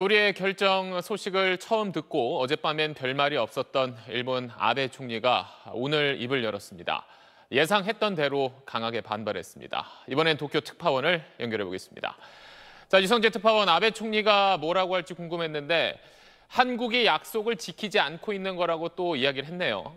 우리의 결정 소식을 처음 듣고 어젯밤엔 별말이 없었던 일본 아베 총리가 오늘 입을 열었습니다. 예상했던 대로 강하게 반발했습니다. 이번엔 도쿄 특파원을 연결해 보겠습니다. 자, 유성재 특파원 아베 총리가 뭐라고 할지 궁금했는데 한국이 약속을 지키지 않고 있는 거라고 또 이야기를 했네요.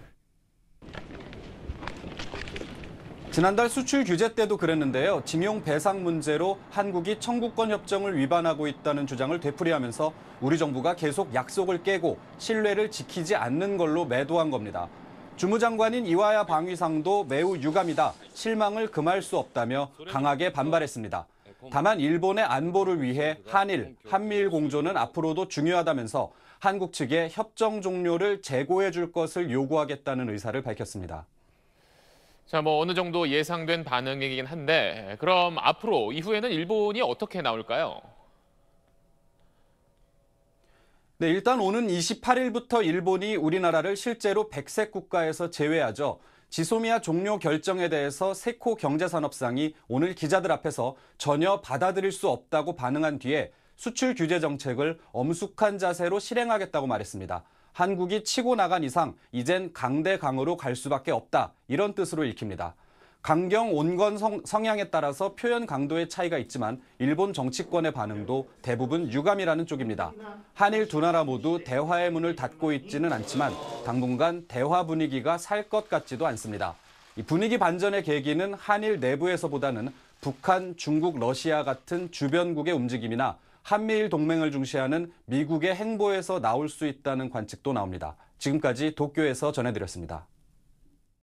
지난달 수출 규제 때도 그랬는데요. 징용 배상 문제로 한국이 청구권 협정을 위반하고 있다는 주장을 되풀이하면서 우리 정부가 계속 약속을 깨고 신뢰를 지키지 않는 걸로 매도한 겁니다. 주무장관인 이와야 방위상도 매우 유감이다. 실망을 금할 수 없다며 강하게 반발했습니다. 다만 일본의 안보를 위해 한일, 한미일 공조는 앞으로도 중요하다면서 한국 측에 협정 종료를 재고해 줄 것을 요구하겠다는 의사를 밝혔습니다. 자, 뭐 어느 정도 예상된 반응이긴 한데 예, 그럼 앞으로 이후에는 일본이 어떻게 나올까요? 네, 일단 오는 28일부터 일본이 우리나라를 실제로 백색 국가에서 제외하죠. 지소미아 종료 결정에 대해서 세코 경제산업상이 오늘 기자들 앞에서 전혀 받아들일 수 없다고 반응한 뒤에 수출 규제 정책을 엄숙한 자세로 실행하겠다고 말했습니다. 한국이 치고 나간 이상 이젠 강대강으로 갈 수밖에 없다. 이런 뜻으로 읽힙니다. 강경 온건 성향에 따라서 표현 강도의 차이가 있지만 일본 정치권의 반응도 대부분 유감이라는 쪽입니다. 한일 두 나라 모두 대화의 문을 닫고 있지는 않지만 당분간 대화 분위기가 살 것 같지도 않습니다. 이 분위기 반전의 계기는 한일 내부에서보다는 북한, 중국, 러시아 같은 주변국의 움직임이나 한미일 동맹을 중시하는 미국의 행보에서 나올 수 있다는 관측도 나옵니다. 지금까지 도쿄에서 전해드렸습니다.